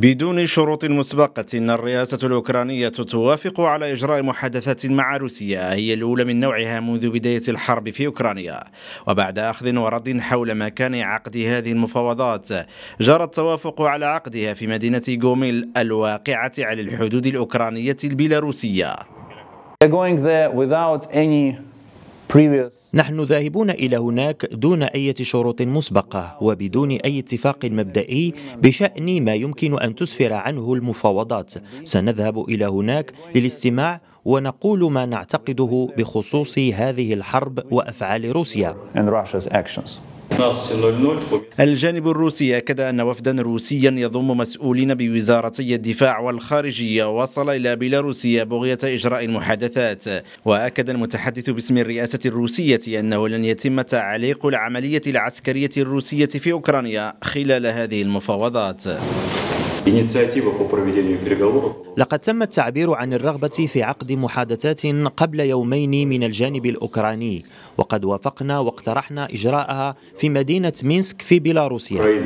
بدون شروط مسبقة الرئاسة الأوكرانية توافق على إجراء محادثات مع روسيا هي الأولى من نوعها منذ بداية الحرب في أوكرانيا وبعد أخذ ورد حول مكان عقد هذه المفاوضات جرى التوافق على عقدها في مدينة غوميل الواقعة على الحدود الأوكرانية البيلاروسية نحن ذاهبون إلى هناك دون أي شروط مسبقة وبدون أي اتفاق مبدئي بشأن ما يمكن أن تسفر عنه المفاوضات سنذهب إلى هناك للاستماع ونقول ما نعتقده بخصوص هذه الحرب وافعال روسيا. الجانب الروسي أكد أن وفدا روسيا يضم مسؤولين بوزارتي الدفاع والخارجية وصل إلى بيلاروسيا بغية إجراء المحادثات وأكد المتحدث باسم الرئاسة الروسية أنه لن يتم تعليق العملية العسكرية الروسية في أوكرانيا خلال هذه المفاوضات لقد تم التعبير عن الرغبة في عقد محادثات قبل يومين من الجانب الأوكراني وقد وافقنا واقترحنا إجراءها في مدينة مينسك في بيلاروسيا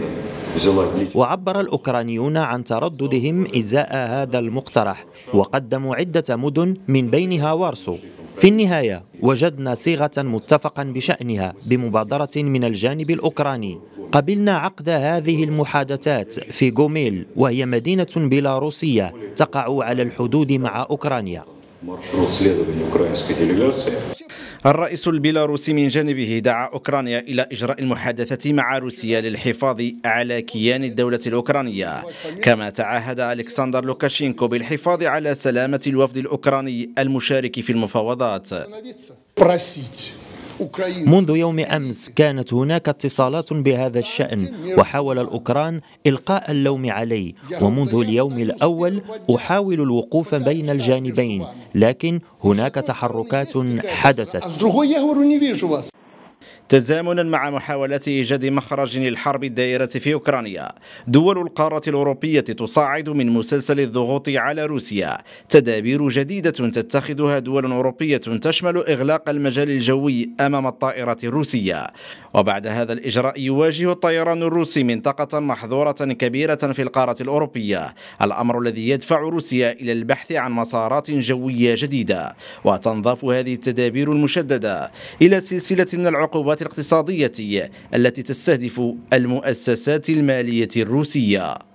وعبر الأوكرانيون عن ترددهم إزاء هذا المقترح وقدموا عدة مدن من بينها وارسو في النهاية وجدنا صيغة متفقا بشأنها بمبادرة من الجانب الأوكراني قبلنا عقد هذه المحادثات في غوميل وهي مدينة بيلاروسية تقع على الحدود مع أوكرانيا الرئيس البيلاروسي من جانبه دعا أوكرانيا إلى إجراء المحادثة مع روسيا للحفاظ على كيان الدولة الأوكرانية كما تعهد ألكسندر لوكاشينكو بالحفاظ على سلامة الوفد الأوكراني المشارك في المفاوضات منذ يوم أمس كانت هناك اتصالات بهذا الشأن وحاول الأوكران إلقاء اللوم علي ومنذ اليوم الأول أحاول الوقوف بين الجانبين لكن هناك تحركات حدثت تزامنا مع محاولات إيجاد مخرج للحرب الدائرة في أوكرانيا دول القارة الأوروبية تصاعد من مسلسل الضغوط على روسيا تدابير جديدة تتخذها دول أوروبية تشمل إغلاق المجال الجوي أمام الطائرة الروسية وبعد هذا الإجراء يواجه الطيران الروسي منطقة محظورة كبيرة في القارة الأوروبية الأمر الذي يدفع روسيا إلى البحث عن مسارات جوية جديدة وتنضاف هذه التدابير المشددة إلى سلسلة من العقوبات الاقتصادية التي تستهدف المؤسسات المالية الروسية